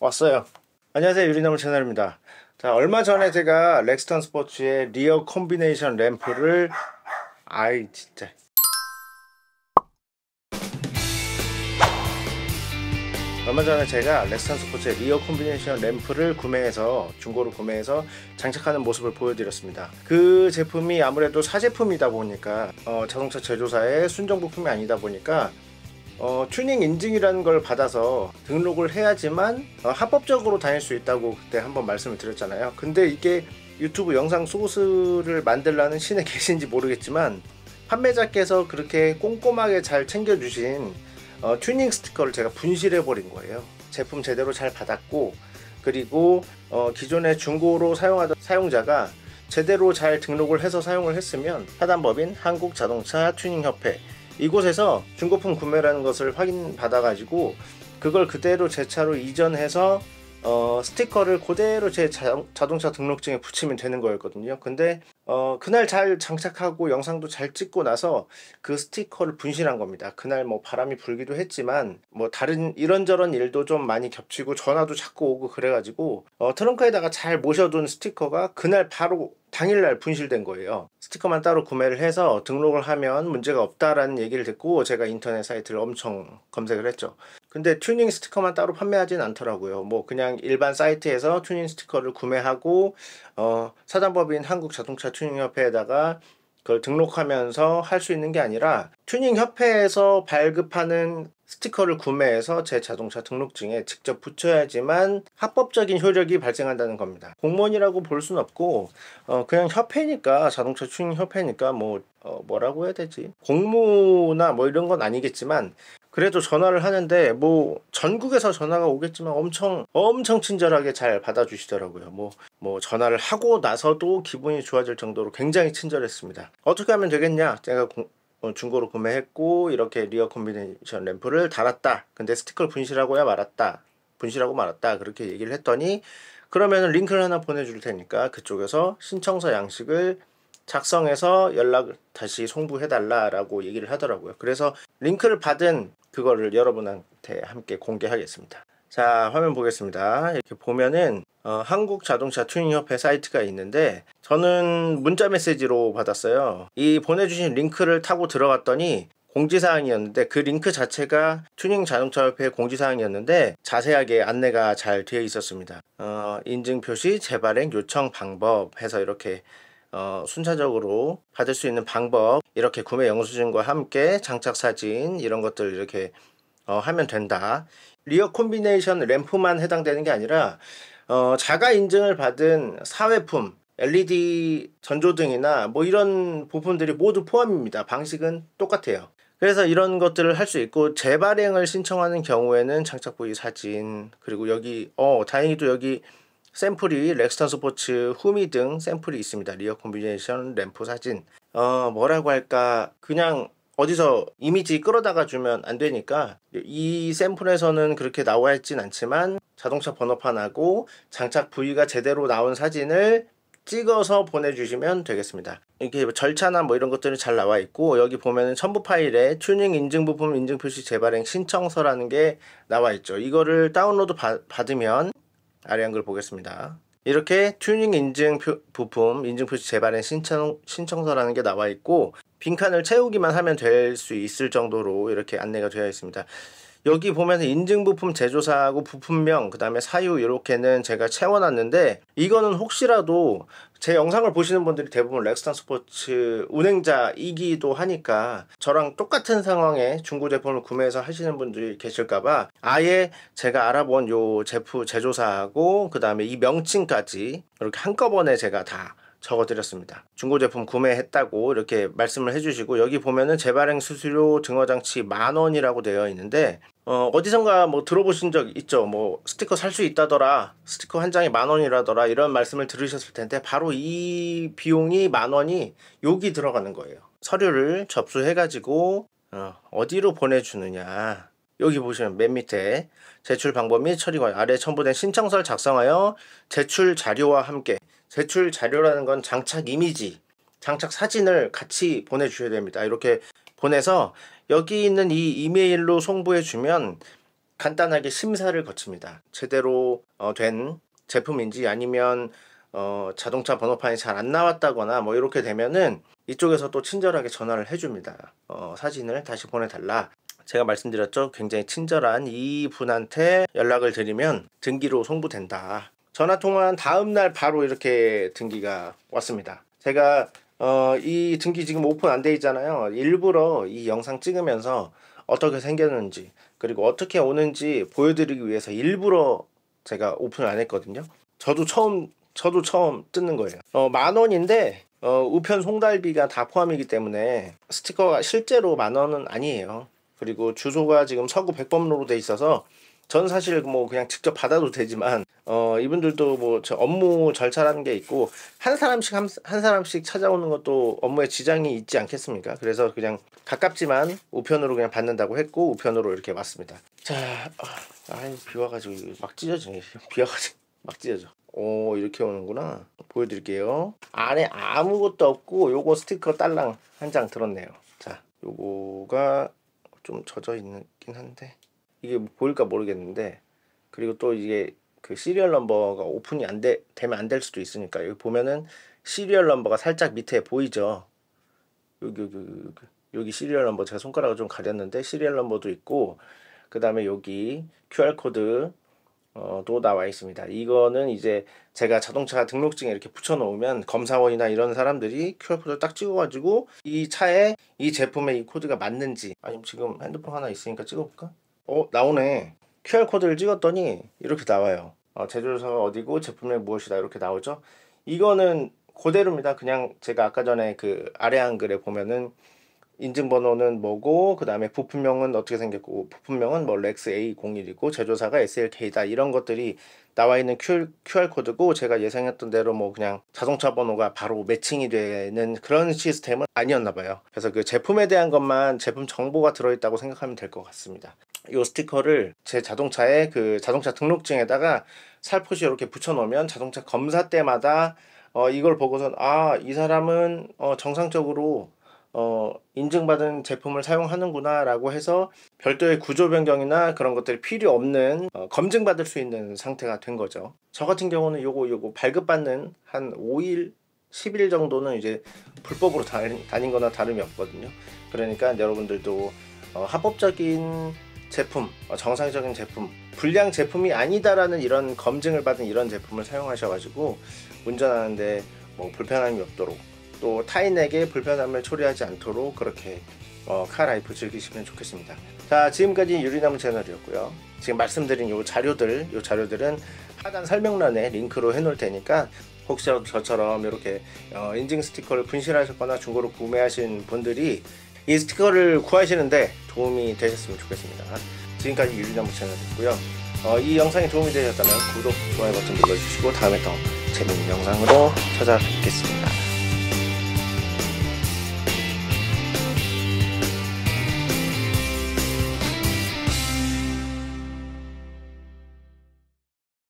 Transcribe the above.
왔어요. 안녕하세요. 유리나무 채널입니다. 자, 얼마 전에 제가 렉스턴 스포츠의 리어 콤비네이션 램프를 아이 진짜 얼마 전에 제가 렉스턴 스포츠의 리어 콤비네이션 램프를 구매해서 중고로 구매해서 장착하는 모습을 보여드렸습니다. 그 제품이 아무래도 사제품이다 보니까 어, 자동차 제조사의 순정 부품이 아니다 보니까 어, 튜닝 인증이라는 걸 받아서 등록을 해야지만 어, 합법적으로 다닐 수 있다고 그때 한번 말씀을 드렸잖아요. 근데 이게 유튜브 영상 소스를 만들라는 신에 계신지 모르겠지만 판매자께서 그렇게 꼼꼼하게 잘 챙겨주신 어, 튜닝 스티커를 제가 분실해 버린 거예요. 제품 제대로 잘 받았고 그리고 어, 기존의 중고로 사용하던 사용자가 제대로 잘 등록을 해서 사용을 했으면 하단법인 한국자동차 튜닝협회 이곳에서 중고품 구매라는 것을 확인 받아가지고 그걸 그대로 제 차로 이전해서 어, 스티커를 그대로 제 자, 자동차 등록증에 붙이면 되는 거였거든요. 근데 어, 그날 잘 장착하고 영상도 잘 찍고 나서 그 스티커를 분실한 겁니다. 그날 뭐 바람이 불기도 했지만 뭐 다른 이런저런 일도 좀 많이 겹치고 전화도 자꾸 오고 그래가지고 어, 트렁크에다가 잘 모셔둔 스티커가 그날 바로 당일날 분실된 거예요. 스티커만 따로 구매를 해서 등록을 하면 문제가 없다라는 얘기를 듣고 제가 인터넷 사이트를 엄청 검색을 했죠. 근데 튜닝 스티커만 따로 판매하진 않더라고요. 뭐 그냥 일반 사이트에서 튜닝 스티커를 구매하고 어, 사단법인 한국자동차 튜닝협회에다가 그걸 등록하면서 할 수 있는 게 아니라 튜닝 협회에서 발급하는 스티커를 구매해서 제 자동차 등록증에 직접 붙여야지만 합법적인 효력이 발생한다는 겁니다. 공무원이라고 볼 순 없고 어 그냥 협회니까 자동차 튜닝 협회니까 뭐어 뭐라고 해야 되지? 공무나 뭐 이런 건 아니겠지만 그래도 전화를 하는데 뭐 전국에서 전화가 오겠지만 엄청 엄청 친절하게 잘 받아주시더라고요. 뭐뭐 뭐 전화를 하고 나서도 기분이 좋아질 정도로 굉장히 친절했습니다. 어떻게 하면 되겠냐? 제가 고, 어, 중고로 구매했고 이렇게 리어 콤비네이션 램프를 달았다. 근데 스티커를 분실하고야 말았다. 분실하고 말았다. 그렇게 얘기를 했더니 그러면 링크를 하나 보내줄 테니까 그쪽에서 신청서 양식을 작성해서 연락을 다시 송부해달라라고 얘기를 하더라고요. 그래서 링크를 받은 그거를 여러분한테 함께 공개하겠습니다. 자 화면 보겠습니다. 이렇게 보면은 어, 한국 자동차 튜닝협회 사이트가 있는데 저는 문자 메시지로 받았어요. 이 보내주신 링크를 타고 들어갔더니 공지사항이었는데 그 링크 자체가 튜닝 자동차협회 공지사항이었는데 자세하게 안내가 잘 되어 있었습니다. 어, 인증 표시 재발행 요청 방법 해서 이렇게 어, 순차적으로 받을 수 있는 방법 이렇게 구매 영수증과 함께 장착 사진 이런 것들 이렇게 어, 하면 된다. 리어 콤비네이션 램프만 해당되는 게 아니라 어, 자가 인증을 받은 사회품 LED 전조등이나 뭐 이런 부품들이 모두 포함입니다. 방식은 똑같아요. 그래서 이런 것들을 할 수 있고 재발행을 신청하는 경우에는 장착 부위 사진 그리고 여기 어 다행히도 여기 샘플이 렉스턴 스포츠, 후미 등 샘플이 있습니다. 리어 콤비네이션, 램프 사진. 어, 뭐라고 할까? 그냥 어디서 이미지 끌어다가 주면 안 되니까 이 샘플에서는 그렇게 나와 있진 않지만 자동차 번호판하고 장착 부위가 제대로 나온 사진을 찍어서 보내주시면 되겠습니다. 이게 렇 절차나 뭐 이런 것들이잘 나와 있고 여기 보면은 첨부 파일에 튜닝 인증 부품 인증 표시 재발행 신청서라는 게 나와 있죠. 이거를 다운로드 받, 받으면 아래한 글 보겠습니다. 이렇게 튜닝 인증 표, 부품 인증 표시 재발행 신청, 신청서라는 게 나와 있고 빈칸을 채우기만 하면 될 수 있을 정도로 이렇게 안내가 되어 있습니다. 여기 보면 서 인증 부품 제조사하고 부품명 그다음에 사유 이렇게는 제가 채워놨는데 이거는 혹시라도 제 영상을 보시는 분들이 대부분 렉스턴 스포츠 운행자이기도 하니까 저랑 똑같은 상황에 중고 제품을 구매해서 하시는 분들이 계실까봐 아예 제가 알아본 요 제품 제조사하고 그 다음에 이 명칭까지 이렇게 한꺼번에 제가 다 적어드렸습니다. 중고 제품 구매했다고 이렇게 말씀을 해주시고 여기 보면은 재발행 수수료 증허장치 만 원이라고 되어 있는데 어, 어디선가 뭐 들어보신 적 있죠. 뭐 스티커 살 수 있다더라. 스티커 한 장에 만 원이라더라. 이런 말씀을 들으셨을 텐데 바로 이 비용이 만 원이 여기 들어가는 거예요. 서류를 접수해 가지고 어, 어디로 보내주느냐. 여기 보시면 맨 밑에 제출 방법 및처리 과정 아래 첨부된 신청서를 작성하여 제출 자료와 함께 제출 자료라는 건 장착 이미지, 장착 사진을 같이 보내주셔야 됩니다. 이렇게 보내서 여기 있는 이 이메일로 송부해 주면 간단하게 심사를 거칩니다. 제대로 어, 된 제품인지 아니면 어, 자동차 번호판이 잘 안 나왔다거나 뭐 이렇게 되면은 이쪽에서 또 친절하게 전화를 해줍니다. 어, 사진을 다시 보내달라. 제가 말씀드렸죠. 굉장히 친절한 이 분한테 연락을 드리면 등기로 송부된다. 전화 통화한 다음 날 바로 이렇게 등기가 왔습니다. 제가 어, 이 등기 지금 오픈 안 돼 있잖아요. 일부러 이 영상 찍으면서 어떻게 생겼는지 그리고 어떻게 오는지 보여드리기 위해서 일부러 제가 오픈을 안 했거든요. 저도 처음 저도 처음 뜯는 거예요. 어, 만 원인데 어, 우편 송달비가 다 포함이기 때문에 스티커가 실제로 만 원은 아니에요. 그리고 주소가 지금 서구 백범로로 돼 있어서 전 사실 뭐 그냥 직접 받아도 되지만 어 이분들도 뭐저 업무 절차라는 게 있고 한 사람씩 한, 한 사람씩 찾아오는 것도 업무에 지장이 있지 않겠습니까? 그래서 그냥 가깝지만 우편으로 그냥 받는다고 했고 우편으로 이렇게 왔습니다. 자, 아, 아이 비 와가지고 막 찢어지네. 비 와가지고 막 찢어져. 오 어, 이렇게 오는구나. 보여드릴게요. 안에 아무것도 없고 요거 스티커 딸랑 한 장 들었네요. 자, 요거가 좀 젖어 있긴 한데 이게 보일까 모르겠는데 그리고 또 이게 그 시리얼 넘버가 오픈이 안 돼, 되면 안 될 수도 있으니까 여기 보면은 시리얼 넘버가 살짝 밑에 보이죠 여기 여기 여기, 여기 시리얼 넘버 제가 손가락을 좀 가렸는데 시리얼 넘버도 있고 그 다음에 여기 QR코드 도 어, 나와 있습니다. 이거는 이제 제가 자동차 등록증에 이렇게 붙여놓으면 검사원이나 이런 사람들이 QR코드를 딱 찍어가지고 이 차에 이 제품에 이 코드가 맞는지 아니면 지금 핸드폰 하나 있으니까 찍어볼까? 어 나오네 QR코드를 찍었더니 이렇게 나와요 어, 제조사가 어디고 제품의 무엇이다 이렇게 나오죠 이거는 그대로입니다 그냥 제가 아까 전에 그 아래 한글에 보면은 인증번호는 뭐고 그 다음에 부품명은 어떻게 생겼고 부품명은 뭐 렉스-A01이고 제조사가 SLK다 이런 것들이 나와 있는 QR, 코드고 제가 예상했던 대로 뭐 그냥 자동차 번호가 바로 매칭이 되는 그런 시스템은 아니었나 봐요 그래서 그 제품에 대한 것만 제품 정보가 들어있다고 생각하면 될 것 같습니다 이 스티커를 제 자동차에 그 자동차 등록증에다가 살포시 이렇게 붙여놓으면 자동차 검사 때마다 어 이걸 보고선 아 이 사람은 어 정상적으로 어, 인증받은 제품을 사용하는구나라고 해서 별도의 구조 변경이나 그런 것들이 필요 없는 어, 검증받을 수 있는 상태가 된 거죠. 저 같은 경우는 요거 요거 발급받는 한 5일 10일 정도는 이제 불법으로 다닌 거나 다름이 없거든요. 그러니까 여러분들도 어, 합법적인 제품, 어, 정상적인 제품, 불량 제품이 아니다라는 이런 검증을 받은 이런 제품을 사용하셔가지고 운전하는데 뭐 불편함이 없도록 또 타인에게 불편함을 초래하지 않도록 그렇게 어, 카라이프 즐기시면 좋겠습니다. 자 지금까지 유리나무 채널이었고요. 지금 말씀드린 요 자료들 요 자료들은 하단 설명란에 링크로 해놓을 테니까 혹시 라도 저처럼 이렇게 어, 인증 스티커를 분실하셨거나 중고로 구매하신 분들이 이 스티커를 구하시는데 도움이 되셨으면 좋겠습니다. 지금까지 유리나무 채널이었고요. 어, 이 영상이 도움이 되셨다면 구독, 좋아요 버튼 눌러주시고 다음에 더 재밌는 영상으로 찾아뵙겠습니다.